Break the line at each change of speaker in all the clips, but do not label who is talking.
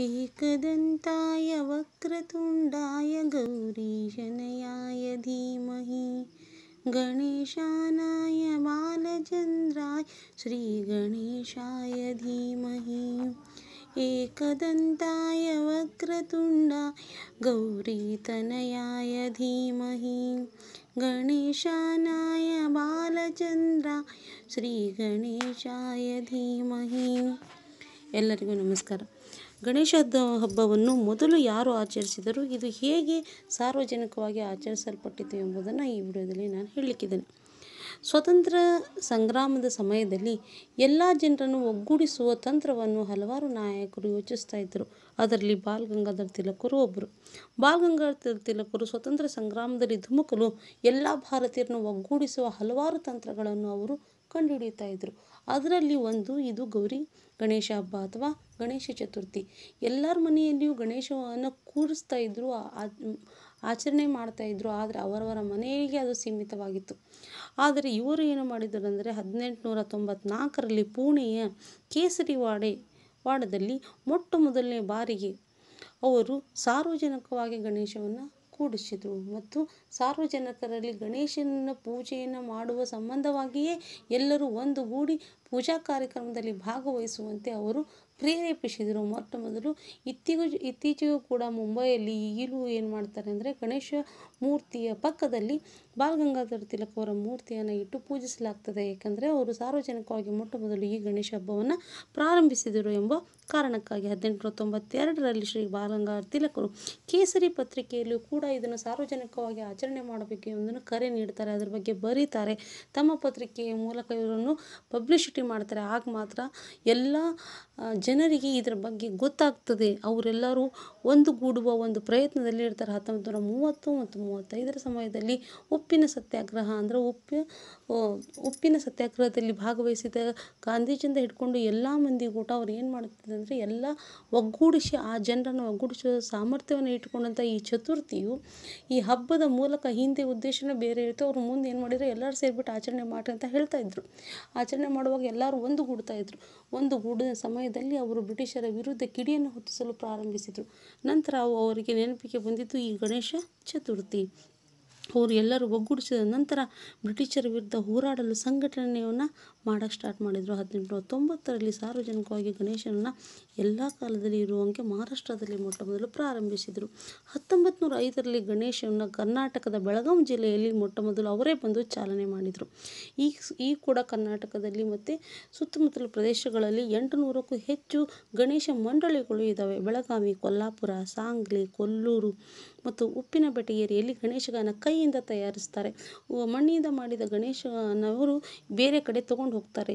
एकदन्ताय वक्रतुण्डाय गौरीशनयाय धीमहि गणेशानाय बालचन्द्राय श्री गणेशाय धीमहि एकदन्ताय वक्रतुण्डाय गौरीतनयाय धीमहि गणेशानाय बालचन्द्राय श्रीगणेशाय धीमहि एक नमस्कारः ಗಣೇಶ ಹಬ್ಬವನ್ನು ಮೊದಲು ಯಾರು ಆಚರಿಸಿದರು ಇದು ಹೇಗೆ ಸಾರ್ವಜನಿಕವಾಗಿ ಆಚರಿಸಲ್ಪಟ್ಟಿತು ಎಂಬುದನ್ನು ಈ ವಿಡಿಯೋದಲ್ಲಿ ನಾನು ಹೇಳಲಿಕ್ಕಿದ್ದೇನೆ ಸ್ವತಂತ್ರ ಸಂಗ್ರಾಮದ ಸಮಯದಲ್ಲಿ ಎಲ್ಲ ಜನರನ್ನು ಒಗ್ಗೂಡಿಸುವ ತಂತ್ರವನ್ನು ಹಲವಾರು ನಾಯಕರು ಯೋಚಿಸ್ತಾ ಇದ್ದರು ಅದರಲ್ಲಿ ಬಾಲ್ ಗಂಗಾಧರ್ ತಿಲಕರು ಒಬ್ಬರು ಬಾಲ್ ತಿಲಕರು ಸ್ವತಂತ್ರ ಸಂಗ್ರಾಮದಲ್ಲಿ ಧುಮುಕಲು ಎಲ್ಲ ಭಾರತೀಯರನ್ನು ಒಗ್ಗೂಡಿಸುವ ಹಲವಾರು ತಂತ್ರಗಳನ್ನು ಅವರು ಕಂಡುಹಿಡಿತಾ ಇದ್ದರು ಅದರಲ್ಲಿ ಒಂದು ಇದು ಗೌರಿ ಗಣೇಶ ಹಬ್ಬ ಅಥವಾ ಗಣೇಶ ಚತುರ್ಥಿ ಎಲ್ಲರ ಮನೆಯಲ್ಲಿಯೂ ಗಣೇಶವನ್ನು ಕೂರಿಸ್ತಾ ಇದ್ದರು ಆಚರಣೆ ಮಾಡ್ತಾ ಇದ್ದರು ಆದರೆ ಅವರವರ ಮನೆಗೆ ಅದು ಸೀಮಿತವಾಗಿತ್ತು ಆದರೆ ಇವರು ಏನು ಮಾಡಿದರು ಅಂದರೆ ಹದಿನೆಂಟುನೂರ ತೊಂಬತ್ನಾಲ್ಕರಲ್ಲಿ ಪುಣೆಯ ವಾಡೆ ವಾಡದಲ್ಲಿ ಮೊಟ್ಟ ಮೊದಲನೇ ಬಾರಿಗೆ ಅವರು ಸಾರ್ವಜನಿಕವಾಗಿ ಗಣೇಶವನ್ನು ಕೂಡಿಸಿದರು ಮತ್ತು ಸಾರ್ವಜನಿಕರಲ್ಲಿ ಗಣೇಶನ ಪೂಜೆಯನ್ನು ಮಾಡುವ ಸಂಬಂಧವಾಗಿಯೇ ಎಲ್ಲರೂ ಒಂದುಗೂಡಿ ಪೂಜಾ ಕಾರ್ಯಕ್ರಮದಲ್ಲಿ ಭಾಗವಹಿಸುವಂತೆ ಅವರು ಪ್ರೇರೇಪಿಸಿದರು ಮೊಟ್ಟ ಮೊದಲು ಇತ್ತೀಚೆಗೂ ಇತ್ತೀಚೆಗೂ ಕೂಡ ಮುಂಬೈಯಲ್ಲಿ ಈಗಲೂ ಏನು ಮಾಡ್ತಾರೆ ಅಂದರೆ ಗಣೇಶ ಮೂರ್ತಿಯ ಪಕ್ಕದಲ್ಲಿ ಬಾಲಗಂಗಾಧರ ತಿಲಕ್ ಅವರ ಮೂರ್ತಿಯನ್ನು ಇಟ್ಟು ಪೂಜಿಸಲಾಗ್ತದೆ ಏಕೆಂದರೆ ಅವರು ಸಾರ್ವಜನಿಕವಾಗಿ ಮೊಟ್ಟ ಮೊದಲು ಈ ಗಣೇಶ ಹಬ್ಬವನ್ನು ಪ್ರಾರಂಭಿಸಿದರು ಎಂಬ ಕಾರಣಕ್ಕಾಗಿ ಹದಿನೆಂಟುನೂರ ತೊಂಬತ್ತೆರಡರಲ್ಲಿ ಶ್ರೀ ಬಾಲಗಂಗಾಧರ ತಿಲಕರು ಕೇಸರಿ ಪತ್ರಿಕೆಯಲ್ಲೂ ಕೂಡ ಇದನ್ನು ಸಾರ್ವಜನಿಕವಾಗಿ ಆಚರಣೆ ಮಾಡಬೇಕು ಎಂಬುದನ್ನು ಕರೆ ನೀಡ್ತಾರೆ ಅದರ ಬಗ್ಗೆ ಬರೀತಾರೆ ತಮ್ಮ ಪತ್ರಿಕೆಯ ಮೂಲಕ ಇವರನ್ನು ಪಬ್ಲಿಸಿಟಿ ಮಾಡ್ತಾರೆ ಆಗ ಮಾತ್ರ ಎಲ್ಲ ಜನರಿಗೆ ಇದರ ಬಗ್ಗೆ ಗೊತ್ತಾಗ್ತದೆ ಅವರೆಲ್ಲರೂ ಒಂದುಗೂಡುವ ಒಂದು ಪ್ರಯತ್ನದಲ್ಲಿ ಇರ್ತಾರೆ ಹತ್ತೊಂಬತ್ತು ನೂರ ಮೂವತ್ತು ಮತ್ತು ಮೂವತ್ತೈದರ ಸಮಯದಲ್ಲಿ ಉಪ್ಪಿನ ಸತ್ಯಾಗ್ರಹ ಅಂದರೆ ಉಪ್ಪು ಉಪ್ಪಿನ ಸತ್ಯಾಗ್ರಹದಲ್ಲಿ ಭಾಗವಹಿಸಿದ ಗಾಂಧೀಜಿಯಿಂದ ಹಿಡ್ಕೊಂಡು ಎಲ್ಲ ಮಂದಿ ಕೂಡ ಅವ್ರು ಏನು ಮಾಡ್ತಿದ್ರು ಅಂದರೆ ಎಲ್ಲ ಒಗ್ಗೂಡಿಸಿ ಆ ಜನರನ್ನು ಒಗ್ಗೂಡಿಸುವ ಸಾಮರ್ಥ್ಯವನ್ನು ಇಟ್ಟುಕೊಂಡಂಥ ಈ ಚತುರ್ಥಿಯು ಈ ಹಬ್ಬದ ಮೂಲಕ ಹಿಂದೆ ಉದ್ದೇಶನೇ ಬೇರೆ ಇರುತ್ತೆ ಅವ್ರು ಮುಂದೆ ಏನು ಮಾಡಿದರೆ ಎಲ್ಲರೂ ಸೇರಿಬಿಟ್ಟು ಆಚರಣೆ ಮಾಡಿ ಅಂತ ಹೇಳ್ತಾ ಇದ್ರು ಆಚರಣೆ ಮಾಡುವಾಗ ಎಲ್ಲರೂ ಒಂದುಗೂಡ್ತಾ ಇದ್ರು ಒಂದುಗೂಡಿದ ಸಮಯದಲ್ಲಿ ಅವರು ಬ್ರಿಟಿಷರ ವಿರುದ್ಧ ಕಿಡಿಯನ್ನು ಹೊತ್ತಿಸಲು ಪ್ರಾರಂಭಿಸಿದರು ನಂತರ ಅವರಿಗೆ ನೆನಪಿಗೆ ಬಂದಿದ್ದು ಈ ಗಣೇಶ ಚತುರ್ಥಿ ಅವರು ಎಲ್ಲರೂ ಒಗ್ಗೂಡಿಸಿದ ನಂತರ ಬ್ರಿಟಿಷರ ವಿರುದ್ಧ ಹೋರಾಡಲು ಸಂಘಟನೆಯನ್ನು ಮಾಡೋಕ್ಕೆ ಸ್ಟಾರ್ಟ್ ಮಾಡಿದರು ಹದಿನೆಂಟುನೂರ ತೊಂಬತ್ತರಲ್ಲಿ ಸಾರ್ವಜನಿಕವಾಗಿ ಗಣೇಶನನ್ನು ಎಲ್ಲ ಕಾಲದಲ್ಲಿ ಇರುವಂಗೆ ಮಹಾರಾಷ್ಟ್ರದಲ್ಲಿ ಮೊಟ್ಟ ಮೊದಲು ಪ್ರಾರಂಭಿಸಿದರು ಹತ್ತೊಂಬತ್ತು ನೂರ ಐದರಲ್ಲಿ ಗಣೇಶನ ಕರ್ನಾಟಕದ ಬೆಳಗಾವಿ ಜಿಲ್ಲೆಯಲ್ಲಿ ಮೊಟ್ಟ ಮೊದಲು ಅವರೇ ಬಂದು ಚಾಲನೆ ಮಾಡಿದರು ಈ ಈ ಕೂಡ ಕರ್ನಾಟಕದಲ್ಲಿ ಮತ್ತು ಸುತ್ತಮುತ್ತಲ ಪ್ರದೇಶಗಳಲ್ಲಿ ಎಂಟುನೂರಕ್ಕೂ ಹೆಚ್ಚು ಗಣೇಶ ಮಂಡಳಿಗಳು ಇದ್ದಾವೆ ಬೆಳಗಾವಿ ಕೊಲ್ಲಾಪುರ ಸಾಂಗ್ಲಿ ಕೊಲ್ಲೂರು ಮತ್ತು ಉಪ್ಪಿನ ಬೆಟಗೇರಿಯಲ್ಲಿ ಗಣೇಶಗಾನ ಕೈಯಿಂದ ತಯಾರಿಸ್ತಾರೆ ಮಣ್ಣಿಂದ ಮಾಡಿದ ಗಣೇಶನವರು ಬೇರೆ ಕಡೆ ತೊಗೊಂಡು ಹೋಗ್ತಾರೆ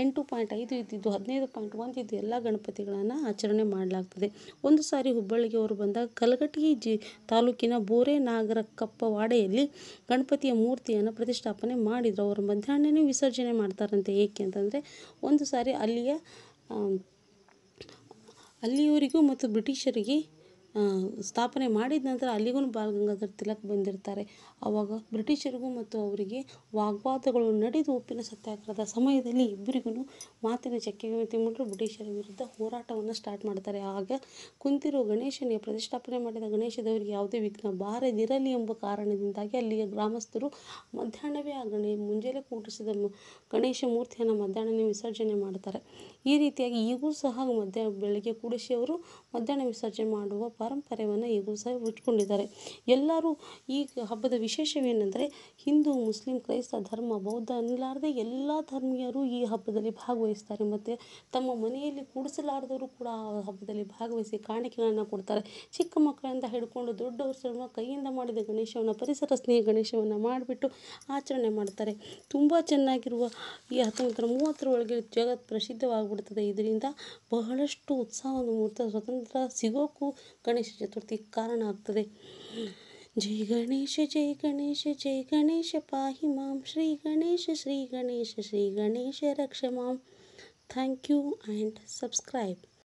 ಎಂಟು ಪಾಯಿಂಟ್ ಐದು ಇದ್ದಿದ್ದು ಹದಿನೈದು ಪಾಯಿಂಟ್ ಒಂದು ಇದ್ದು ಎಲ್ಲ ಗಣಪತಿಗಳನ್ನು ಆಚರಣೆ ಮಾಡಲಾಗ್ತದೆ ಒಂದು ಸಾರಿ ಹುಬ್ಬಳ್ಳಿಗೆ ಅವರು ಬಂದಾಗ ಕಲಘಟಗಿ ಜಿ ತಾಲೂಕಿನ ಬೋರೆ ನಾಗರಕಪ್ಪ ವಾಡೆಯಲ್ಲಿ ಗಣಪತಿಯ ಮೂರ್ತಿಯನ್ನು ಪ್ರತಿಷ್ಠಾಪನೆ ಮಾಡಿದರು ಅವರು ಮಧ್ಯಾಹ್ನವೇ ವಿಸರ್ಜನೆ ಮಾಡ್ತಾರಂತೆ ಏಕೆ ಅಂತಂದರೆ ಒಂದು ಸಾರಿ ಅಲ್ಲಿಯ ಅಲ್ಲಿಯವರಿಗೂ ಮತ್ತು ಬ್ರಿಟಿಷರಿಗೆ ಸ್ಥಾಪನೆ ಮಾಡಿದ ನಂತರ ಅಲ್ಲಿಗೂ ಬಾಲ್ ಗಂಗಾಧರ್ ತಿಲಕ್ ಬಂದಿರ್ತಾರೆ ಆವಾಗ ಬ್ರಿಟಿಷರಿಗೂ ಮತ್ತು ಅವರಿಗೆ ವಾಗ್ವಾದಗಳು ನಡೆದು ಉಪ್ಪಿನ ಸತ್ಯಾಗ್ರಹದ ಸಮಯದಲ್ಲಿ ಇಬ್ಬರಿಗೂ ಮಾತಿನ ಚಕ್ಕೆಗೆ ತಿಮಿದು ಬ್ರಿಟಿಷರ ವಿರುದ್ಧ ಹೋರಾಟವನ್ನು ಸ್ಟಾರ್ಟ್ ಮಾಡ್ತಾರೆ ಆಗ ಕುಂತಿರುವ ಗಣೇಶನಿಗೆ ಪ್ರತಿಷ್ಠಾಪನೆ ಮಾಡಿದ ಗಣೇಶದವರಿಗೆ ಯಾವುದೇ ವಿಘ್ನ ಬಾರದಿರಲಿ ಎಂಬ ಕಾರಣದಿಂದಾಗಿ ಅಲ್ಲಿಯ ಗ್ರಾಮಸ್ಥರು ಮಧ್ಯಾಹ್ನವೇ ಆ ಗಣೇ ಮುಂಜಾನೆ ಕೂಡಿಸಿದ ಗಣೇಶ ಮೂರ್ತಿಯನ್ನು ಮಧ್ಯಾಹ್ನನೇ ವಿಸರ್ಜನೆ ಮಾಡ್ತಾರೆ ಈ ರೀತಿಯಾಗಿ ಈಗೂ ಸಹ ಮಧ್ಯಾಹ್ನ ಬೆಳಗ್ಗೆ ಕೂಡಿಸಿ ಅವರು ಮಧ್ಯಾಹ್ನ ವಿಸರ್ಜನೆ ಮಾಡುವ ಪ ಪಾರಂಪರ್ಯವನ್ನು ಈಗೂ ಸಹ ಉಟ್ಕೊಂಡಿದ್ದಾರೆ ಎಲ್ಲರೂ ಈ ಹಬ್ಬದ ವಿಶೇಷವೇನೆಂದರೆ ಹಿಂದೂ ಮುಸ್ಲಿಂ ಕ್ರೈಸ್ತ ಧರ್ಮ ಬೌದ್ಧ ಅನ್ನಲಾರದೆ ಎಲ್ಲ ಧರ್ಮೀಯರು ಈ ಹಬ್ಬದಲ್ಲಿ ಭಾಗವಹಿಸ್ತಾರೆ ಮತ್ತು ತಮ್ಮ ಮನೆಯಲ್ಲಿ ಕೂಡಿಸಲಾರದವರು ಕೂಡ ಆ ಹಬ್ಬದಲ್ಲಿ ಭಾಗವಹಿಸಿ ಕಾಣಿಕೆಗಳನ್ನು ಕೊಡ್ತಾರೆ ಚಿಕ್ಕ ಮಕ್ಕಳಿಂದ ಹಿಡ್ಕೊಂಡು ದೊಡ್ಡವರು ಸಹ ಕೈಯಿಂದ ಮಾಡಿದ ಗಣೇಶವನ್ನು ಪರಿಸರ ಸ್ನೇಹಿ ಗಣೇಶವನ್ನು ಮಾಡಿಬಿಟ್ಟು ಆಚರಣೆ ಮಾಡ್ತಾರೆ ತುಂಬ ಚೆನ್ನಾಗಿರುವ ಈ ಹತ್ತೊಂಬತ್ತರ ಮೂವತ್ತರೊಳಗೆ ಜಗತ್ ಪ್ರಸಿದ್ಧವಾಗಿಬಿಡ್ತದೆ ಇದರಿಂದ ಬಹಳಷ್ಟು ಉತ್ಸಾಹವನ್ನು ಮೂಡ್ತದೆ ಸ್ವತಂತ್ರ ಸಿಗೋಕು ಗಣೇಶ ಗಣೇಶ ಚತುರ್ಥಿ ಕಾರಣ ಆಗ್ತದೆ ಜೈ ಗಣೇಶ ಜೈ ಗಣೇಶ ಜೈ ಗಣೇಶ ಪಾಹಿ ಮಾಂ ಶ್ರೀ ಗಣೇಶ ಶ್ರೀ ಗಣೇಶ ಶ್ರೀ ಗಣೇಶ ರಕ್ಷ ಮಾಂ ಥ್ಯಾಂಕ್ ಯು ಆ್ಯಂಡ್ ಸಬ್ಸ್ಕ್ರೈಬ್